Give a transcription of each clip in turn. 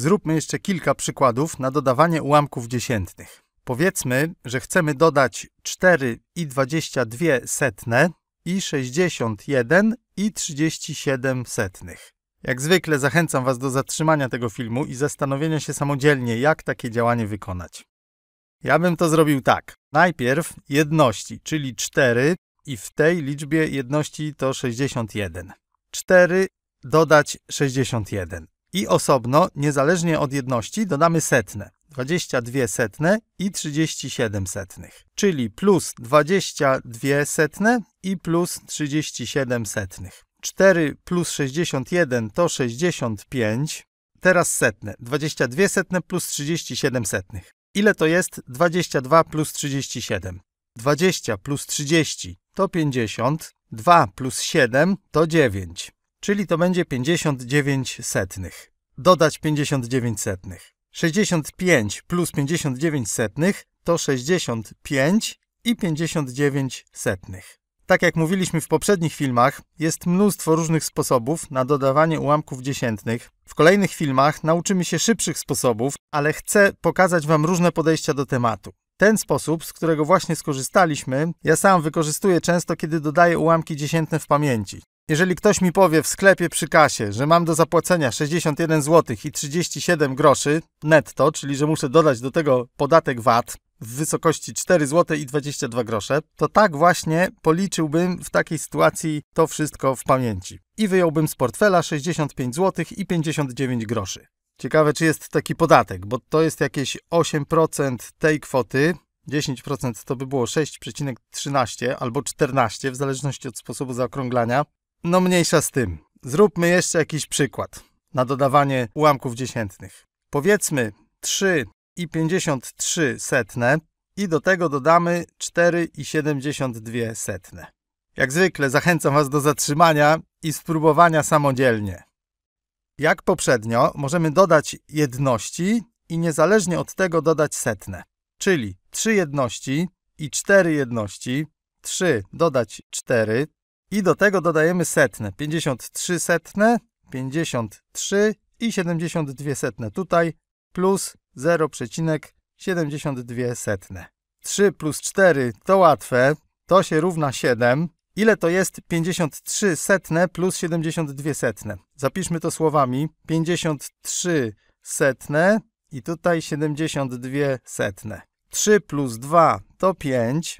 Zróbmy jeszcze kilka przykładów na dodawanie ułamków dziesiętnych. Powiedzmy, że chcemy dodać 4 i 22 setne i 61 i 37 setnych. Jak zwykle zachęcam Was do zatrzymania tego filmu i zastanowienia się samodzielnie, jak takie działanie wykonać. Ja bym to zrobił tak. Najpierw jedności, czyli 4 i w tej liczbie jedności to 61. 4 dodać 61 i osobno, niezależnie od jedności, dodamy setne. 22 setne i 37 setnych, czyli plus 22 setne i plus 37 setnych. 4 plus 61 to 65, teraz setne, 22 setne plus 37 setnych. Ile to jest 22 plus 37? 20 plus 30 to 50, 2 plus 7 to 9 czyli to będzie 59 setnych. Dodać 59 setnych. 65 plus 59 setnych to 65 i 59 setnych. Tak jak mówiliśmy w poprzednich filmach, jest mnóstwo różnych sposobów na dodawanie ułamków dziesiętnych. W kolejnych filmach nauczymy się szybszych sposobów, ale chcę pokazać Wam różne podejścia do tematu. Ten sposób, z którego właśnie skorzystaliśmy, ja sam wykorzystuję często, kiedy dodaję ułamki dziesiętne w pamięci. Jeżeli ktoś mi powie w sklepie przy kasie, że mam do zapłacenia 61 zł i 37 groszy netto, czyli że muszę dodać do tego podatek VAT w wysokości 4 zł i 22 grosze, to tak właśnie policzyłbym w takiej sytuacji to wszystko w pamięci i wyjąłbym z portfela 65 zł i 59 groszy. Ciekawe, czy jest taki podatek, bo to jest jakieś 8% tej kwoty, 10% to by było 6,13 albo 14, w zależności od sposobu zaokrąglania. No mniejsza z tym. Zróbmy jeszcze jakiś przykład na dodawanie ułamków dziesiętnych. Powiedzmy 3,53 i setne i do tego dodamy 4,72 i setne. Jak zwykle zachęcam Was do zatrzymania i spróbowania samodzielnie. Jak poprzednio możemy dodać jedności i niezależnie od tego dodać setne. Czyli 3 jedności i 4 jedności, 3 dodać 4, i do tego dodajemy setne. 53 setne, 53 i 72 setne tutaj, plus 0,72 setne. 3 plus 4 to łatwe, to się równa 7. Ile to jest 53 setne plus 72 setne? Zapiszmy to słowami. 53 setne i tutaj 72 setne. 3 plus 2 to 5.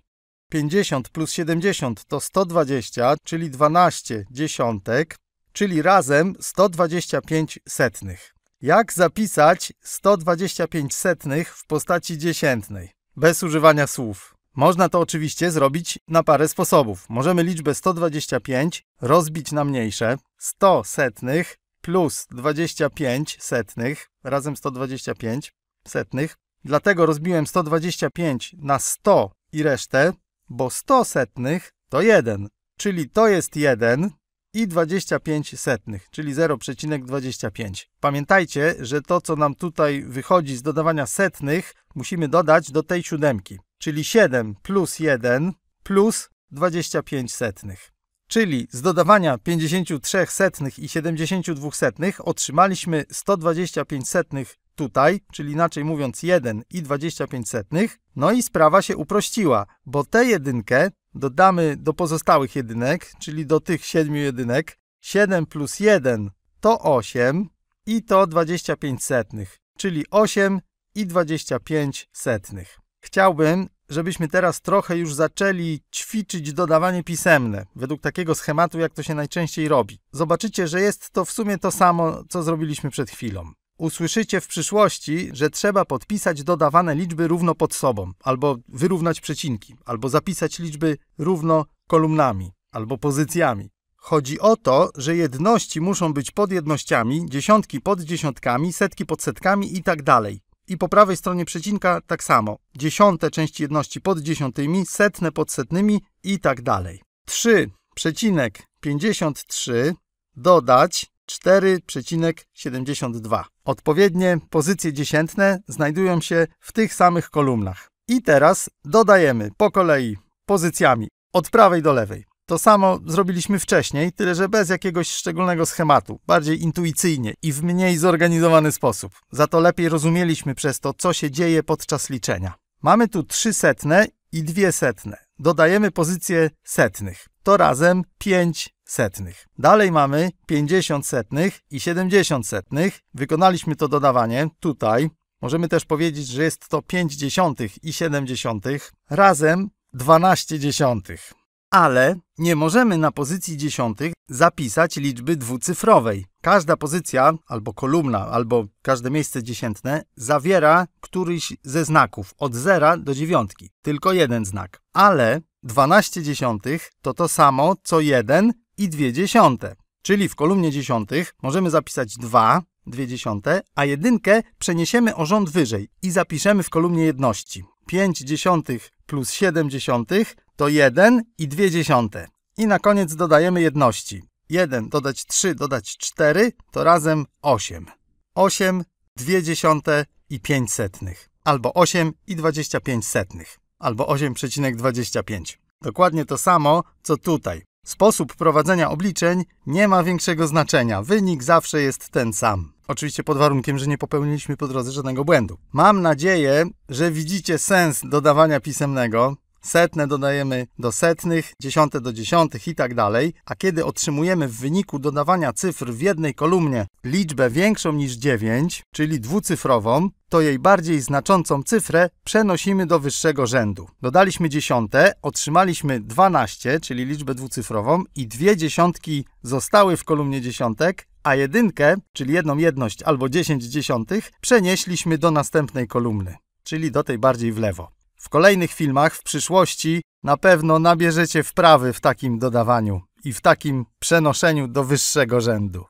50 plus 70 to 120, czyli 12 dziesiątek, czyli razem 125 setnych. Jak zapisać 125 setnych w postaci dziesiętnej, bez używania słów? Można to oczywiście zrobić na parę sposobów. Możemy liczbę 125 rozbić na mniejsze. 100 setnych plus 25 setnych, razem 125 setnych. Dlatego rozbiłem 125 na 100 i resztę, bo 100 setnych to 1, czyli to jest 1 i 25 setnych, czyli 0,25. Pamiętajcie, że to, co nam tutaj wychodzi z dodawania setnych, musimy dodać do tej siódemki, czyli 7 plus 1 plus 25 setnych. Czyli z dodawania 53 setnych i 72 setnych otrzymaliśmy 125 setnych tutaj, czyli inaczej mówiąc 1 i 25 setnych, no i sprawa się uprościła, bo tę jedynkę dodamy do pozostałych jedynek, czyli do tych 7 jedynek. 7 plus 1 to 8 i to 25 setnych, czyli 8 i 25 setnych. Chciałbym, żebyśmy teraz trochę już zaczęli ćwiczyć dodawanie pisemne, według takiego schematu, jak to się najczęściej robi. Zobaczycie, że jest to w sumie to samo, co zrobiliśmy przed chwilą usłyszycie w przyszłości, że trzeba podpisać dodawane liczby równo pod sobą, albo wyrównać przecinki, albo zapisać liczby równo kolumnami, albo pozycjami. Chodzi o to, że jedności muszą być pod jednościami, dziesiątki pod dziesiątkami, setki pod setkami i tak dalej. I po prawej stronie przecinka tak samo. Dziesiąte części jedności pod dziesiątymi, setne pod setnymi i tak dalej. 3,53 przecinek dodać 4,72. Odpowiednie pozycje dziesiętne znajdują się w tych samych kolumnach. I teraz dodajemy po kolei pozycjami od prawej do lewej. To samo zrobiliśmy wcześniej, tyle że bez jakiegoś szczególnego schematu, bardziej intuicyjnie i w mniej zorganizowany sposób. Za to lepiej rozumieliśmy przez to, co się dzieje podczas liczenia. Mamy tu trzy setne i dwie setne. Dodajemy pozycje setnych. To razem pięć setnych. Dalej mamy 50 setnych i 70 setnych. Wykonaliśmy to dodawanie tutaj. Możemy też powiedzieć, że jest to 5 dziesiątych i 7 dziesiątych razem 12 dziesiątych. Ale nie możemy na pozycji dziesiątych zapisać liczby dwucyfrowej. Każda pozycja, albo kolumna, albo każde miejsce dziesiętne zawiera któryś ze znaków od 0 do dziewiątki. Tylko jeden znak. Ale 12 dziesiątych to to samo co 1 i 2 dziesiąte. Czyli w kolumnie dziesiątych możemy zapisać 2, 2 dziesiąte, a jedynkę przeniesiemy o rząd wyżej i zapiszemy w kolumnie jedności. 5 dziesiątych plus 7 dziesiątych to 1 i 2 dziesiąte. I na koniec dodajemy jedności. 1 dodać 3 dodać 4 to razem 8. 8, 2 dziesiąte i 5 setnych. Albo 8 i 25 setnych. Albo 8,25. Dokładnie to samo, co tutaj. Sposób prowadzenia obliczeń nie ma większego znaczenia. Wynik zawsze jest ten sam. Oczywiście pod warunkiem, że nie popełniliśmy po drodze żadnego błędu. Mam nadzieję, że widzicie sens dodawania pisemnego setne dodajemy do setnych, dziesiąte do dziesiątych i tak dalej, a kiedy otrzymujemy w wyniku dodawania cyfr w jednej kolumnie liczbę większą niż 9, czyli dwucyfrową, to jej bardziej znaczącą cyfrę przenosimy do wyższego rzędu. Dodaliśmy dziesiąte, otrzymaliśmy 12, czyli liczbę dwucyfrową i dwie dziesiątki zostały w kolumnie dziesiątek, a jedynkę, czyli jedną jedność albo 10 dziesiątych, przenieśliśmy do następnej kolumny, czyli do tej bardziej w lewo. W kolejnych filmach w przyszłości na pewno nabierzecie wprawy w takim dodawaniu i w takim przenoszeniu do wyższego rzędu.